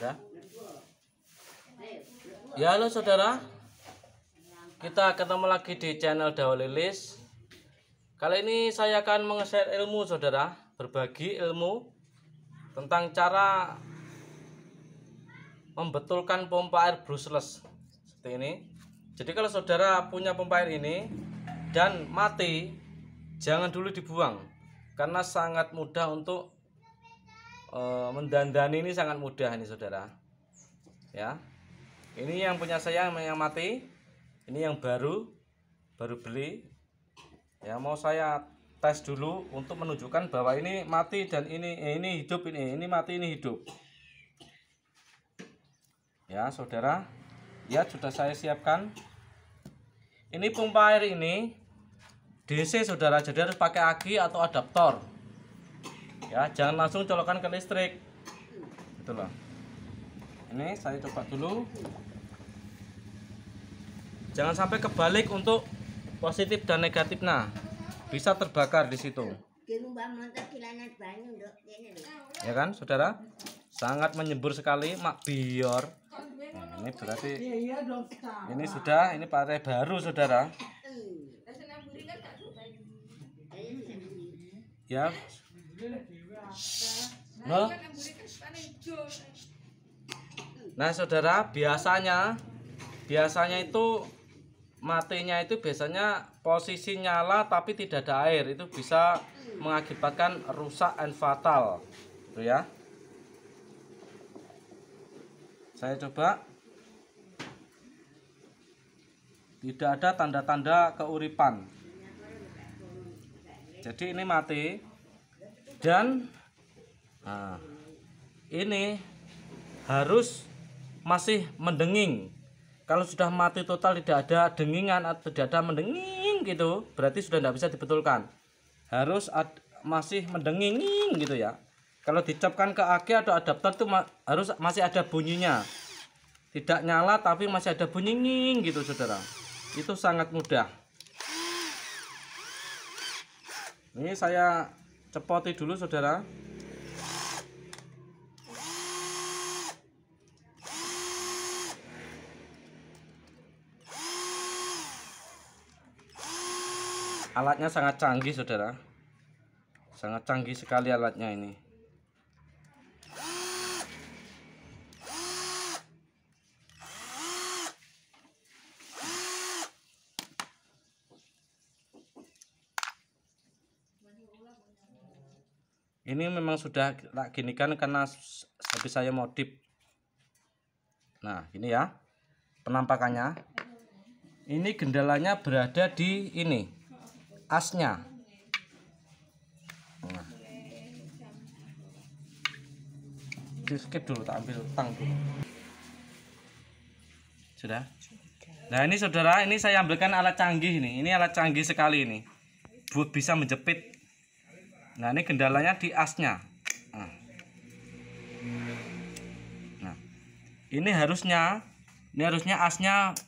ya. Ya halo saudara. Kita ketemu lagi di channel Lilis. Kali ini saya akan mengeset ilmu saudara, berbagi ilmu tentang cara membetulkan pompa air brushless seperti ini. Jadi kalau saudara punya pompa air ini dan mati, jangan dulu dibuang karena sangat mudah untuk Eh, mendandani ini sangat mudah nih saudara ya ini yang punya saya yang mati ini yang baru baru beli ya mau saya tes dulu untuk menunjukkan bahwa ini mati dan ini eh, ini hidup ini ini mati ini hidup ya saudara ya sudah saya siapkan ini pompa air ini DC saudara jadi harus pakai aki atau adaptor ya jangan langsung colokan ke listrik itulah ini saya coba dulu jangan sampai kebalik untuk positif dan negatif nah bisa terbakar di situ ya kan saudara sangat menyembur sekali mak bior nah, ini berarti iya, iya ini sudah ini partai baru saudara iya. ya Nah, kan nah saudara biasanya biasanya itu matinya itu biasanya posisi nyala tapi tidak ada air itu bisa mengakibatkan rusak and fatal itu ya saya coba tidak ada tanda-tanda keuripan jadi ini mati dan nah, ini harus masih mendenging kalau sudah mati total tidak ada dengingan atau tidak ada mendenging gitu berarti sudah tidak bisa dibetulkan harus ad, masih mendenging gitu ya kalau dicapkan ke aki atau adaptor itu ma harus masih ada bunyinya tidak nyala tapi masih ada bunyinging gitu saudara itu sangat mudah ini saya cepoti dulu saudara alatnya sangat canggih saudara sangat canggih sekali alatnya ini ini memang sudah tak kan, karena habis saya modif nah ini ya penampakannya ini gendalanya berada di ini asnya nah. skip dulu tak ambil tang dulu sudah nah ini saudara ini saya ambilkan alat canggih nih ini alat canggih sekali ini buat bisa menjepit nah ini kendalanya di asnya nah. nah ini harusnya ini harusnya asnya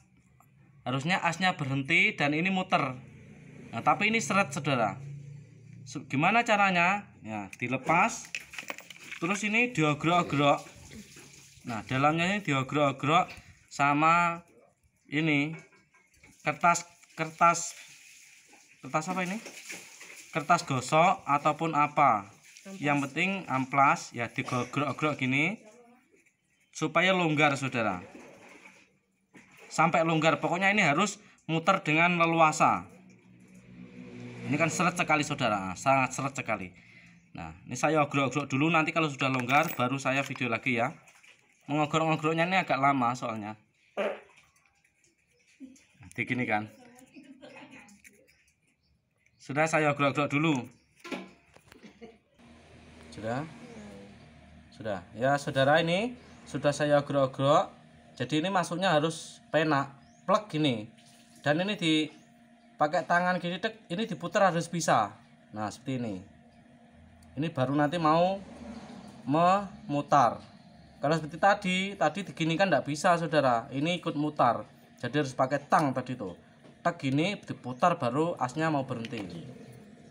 harusnya asnya berhenti dan ini muter Nah, tapi ini seret saudara. Gimana caranya? Ya, dilepas. Terus ini diogrok ogrok Nah, dalamnya ini diogrok ogrok sama ini kertas kertas kertas apa ini? Kertas gosok ataupun apa? Yang penting amplas ya digogrok ogrok gini supaya longgar saudara sampai longgar pokoknya ini harus muter dengan leluasa ini kan seret sekali saudara sangat seret sekali nah ini saya ogrok-ogrok dulu nanti kalau sudah longgar baru saya video lagi ya mengogrok-ogroknya ini agak lama soalnya nanti gini kan sudah saya ogrok-ogrok dulu sudah sudah ya saudara ini sudah saya ogrok-ogrok jadi ini masuknya harus penak plek gini dan ini di pakai tangan gini dek ini diputar harus bisa nah seperti ini ini baru nanti mau memutar kalau seperti tadi tadi begini kan tidak bisa saudara ini ikut mutar jadi harus pakai tang tadi tuh tak gini diputar baru asnya mau berhenti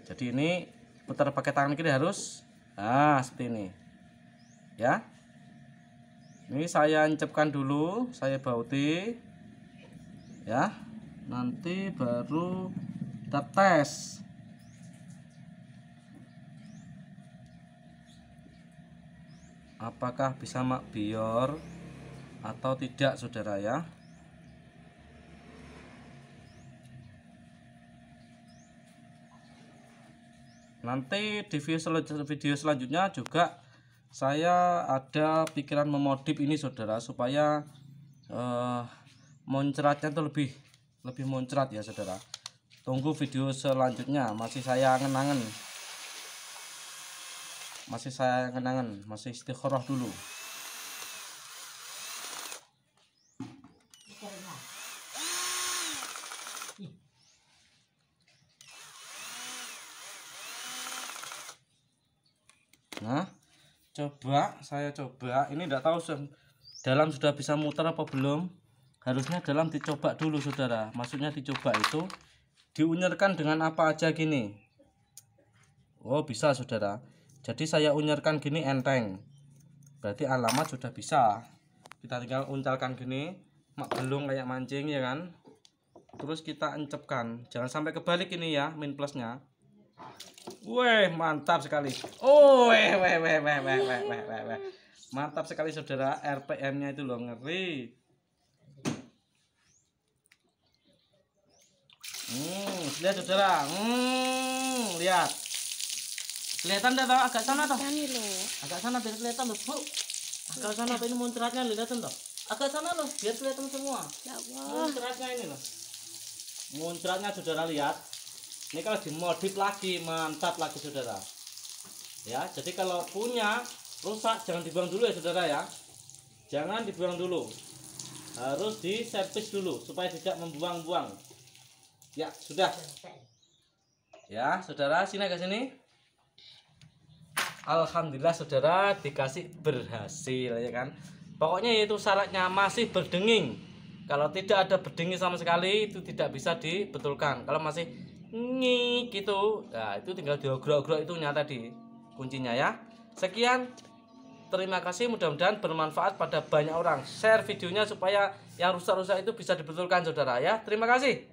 jadi ini putar pakai tangan kiri harus nah seperti ini ya ini saya encapkan dulu saya bauti ya nanti baru kita tes apakah bisa makbior atau tidak saudara ya nanti di video selanjutnya juga saya ada pikiran memodif ini saudara supaya uh, monceratnya itu lebih lebih muncrat ya saudara tunggu video selanjutnya masih saya kenangan masih saya kenangan masih istikharah dulu nah coba saya coba ini enggak tahu dalam sudah bisa muter apa belum harusnya dalam dicoba dulu saudara maksudnya dicoba itu diunyerkan dengan apa aja gini oh bisa saudara jadi saya unyerkan gini enteng berarti alamat sudah bisa kita tinggal uncalkan gini mak belum kayak mancing ya kan terus kita encapkan jangan sampai kebalik ini ya min plusnya Weh, mantap sekali. Oh, weh, weh, weh, weh, weh, weh, weh. Mantap sekali saudara, RPM-nya itu loh ngeri. lihat saudara. Hmm, lihat. Kelihatan dah bang, agak sana toh. Agak sana biar kelihatan loh, bu. Agak sana apa ini muncratnya lihat tuh Agak sana loh, biar kelihatan semua. Ya muncratnya ini loh. Muncratnya saudara lihat. Ini kalau dimodif lagi mantap lagi saudara. Ya, jadi kalau punya rusak jangan dibuang dulu ya saudara ya. Jangan dibuang dulu harus diservis dulu supaya tidak membuang-buang Ya, sudah. Ya, saudara, sini ke sini. Alhamdulillah saudara dikasih berhasil ya kan. Pokoknya itu syaratnya masih berdenging. Kalau tidak ada berdenging sama sekali itu tidak bisa dibetulkan. Kalau masih ngi gitu, nah itu tinggal diogrok-ogrok itu nyata di kuncinya ya. Sekian Terima kasih, mudah-mudahan bermanfaat pada banyak orang. Share videonya supaya yang rusak-rusak itu bisa dibetulkan, saudara. Ya, terima kasih.